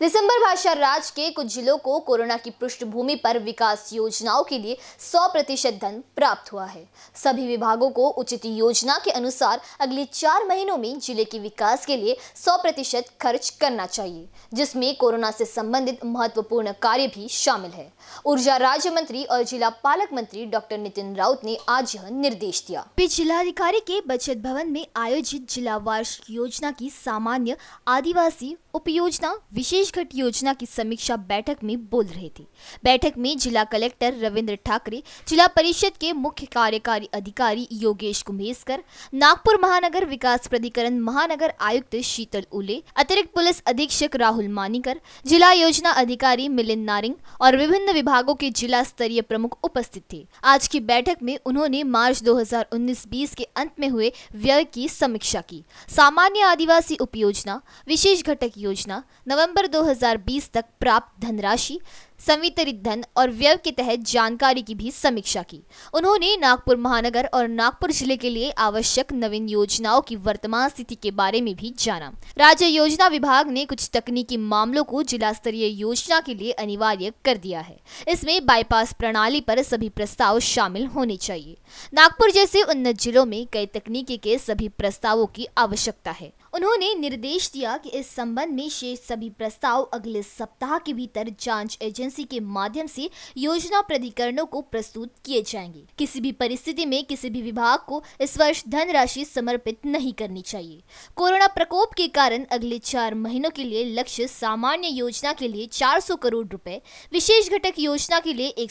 दिसंबर भाषा राज्य के कुछ जिलों को कोरोना की पृष्ठभूमि पर विकास योजनाओं के लिए 100 प्रतिशत धन प्राप्त हुआ है सभी विभागों को उचित योजना के अनुसार अगले चार महीनों में जिले के विकास के लिए 100 प्रतिशत खर्च करना चाहिए जिसमें कोरोना से संबंधित महत्वपूर्ण कार्य भी शामिल है ऊर्जा राज्य मंत्री और जिला पालक मंत्री डॉक्टर नितिन राउत ने आज यह निर्देश दिया जिलाधिकारी के बचत भवन में आयोजित जिला वार्षिक योजना की सामान्य आदिवासी योजना विशेष छत्तीसगढ़ घट योजना की समीक्षा बैठक में बोल रहे थे बैठक में जिला कलेक्टर रविंद्र ठाकरे जिला परिषद के मुख्य कार्यकारी अधिकारी योगेश कुमेशकर नागपुर महानगर विकास प्राधिकरण महानगर आयुक्त शीतल उले अतिरिक्त पुलिस अधीक्षक राहुल मानिकर जिला योजना अधिकारी मिलिंद नारिंग और विभिन्न विभागों के जिला स्तरीय प्रमुख उपस्थित थे आज की बैठक में उन्होंने मार्च दो हजार के अंत में हुए व्यय की समीक्षा की सामान्य आदिवासी योजना विशेष घटक योजना नवंबर 2020 तक प्राप्त धनराशि संवितरित धन और व्यय के तहत जानकारी की भी समीक्षा की उन्होंने नागपुर महानगर और नागपुर जिले के लिए आवश्यक नवीन योजनाओं की वर्तमान स्थिति के बारे में भी जाना राज्य योजना विभाग ने कुछ तकनीकी मामलों को जिला स्तरीय योजना के लिए अनिवार्य कर दिया है इसमें बाईपास प्रणाली पर सभी प्रस्ताव शामिल होने चाहिए नागपुर जैसे उन्नत जिलों में कई तकनीकी के सभी प्रस्तावों की आवश्यकता है उन्होंने निर्देश दिया की इस संबंध में शेष सभी प्रस्ताव अगले सप्ताह के भीतर जाँच एजेंसी एजेंसी के माध्यम से योजना प्राधिकरणों को प्रस्तुत किए जाएंगे किसी भी परिस्थिति में किसी भी विभाग को इस वर्ष धनराशि समर्पित नहीं करनी चाहिए कोरोना प्रकोप के कारण अगले चार महीनों के लिए लक्ष्य सामान्य योजना के लिए चार करोड़ रूपए विशेष घटक योजना के लिए एक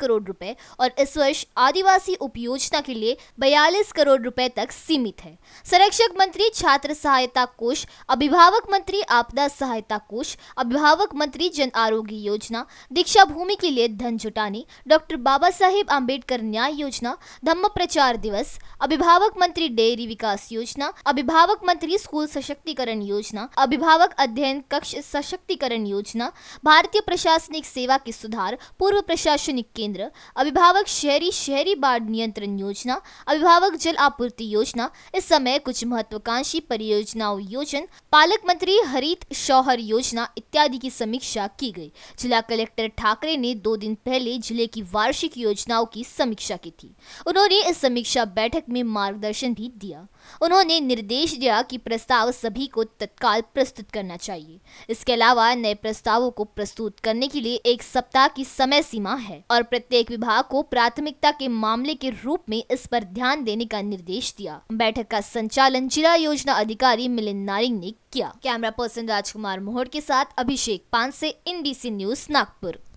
करोड़ रूपए और इस वर्ष आदिवासी योजना के लिए बयालीस करोड़ रूपए तक सीमित है संरक्षक मंत्री छात्र सहायता कोष अभिभावक मंत्री आपदा सहायता कोष अभिभावक मंत्री जन आरोग्य योजना योजना दीक्षा भूमि के लिए धन जुटाने डॉक्टर बाबा साहेब आम्बेडकर न्याय योजना धम्म प्रचार दिवस अभिभावक मंत्री डेयरी विकास योजना अभिभावक मंत्री स्कूल सशक्तिकरण योजना अभिभावक अध्ययन कक्ष सशक्तिकरण योजना भारतीय प्रशासनिक सेवा के सुधार पूर्व प्रशासनिक केंद्र अभिभावक शहरी शहरी बाढ़ नियंत्रण योजना अभिभावक जल आपूर्ति योजना इस समय कुछ महत्वाकांक्षी परियोजनाओं योजन पालक मंत्री हरित शौहर योजना इत्यादि की समीक्षा की गई जिला जिला कलेक्टर ठाकरे ने दो दिन पहले जिले की वार्षिक योजनाओं की समीक्षा की थी उन्होंने इस समीक्षा बैठक में मार्गदर्शन भी दिया उन्होंने निर्देश दिया कि प्रस्ताव सभी को तत्काल प्रस्तुत करना चाहिए इसके अलावा नए प्रस्तावों को प्रस्तुत करने के लिए एक सप्ताह की समय सीमा है और प्रत्येक विभाग को प्राथमिकता के मामले के रूप में इस पर ध्यान देने का निर्देश दिया बैठक का संचालन जिला योजना अधिकारी मिलिंद नारिंग ने किया कैमरा पर्सन राजकुमार मोहर के साथ Abhishek B C news Nagpur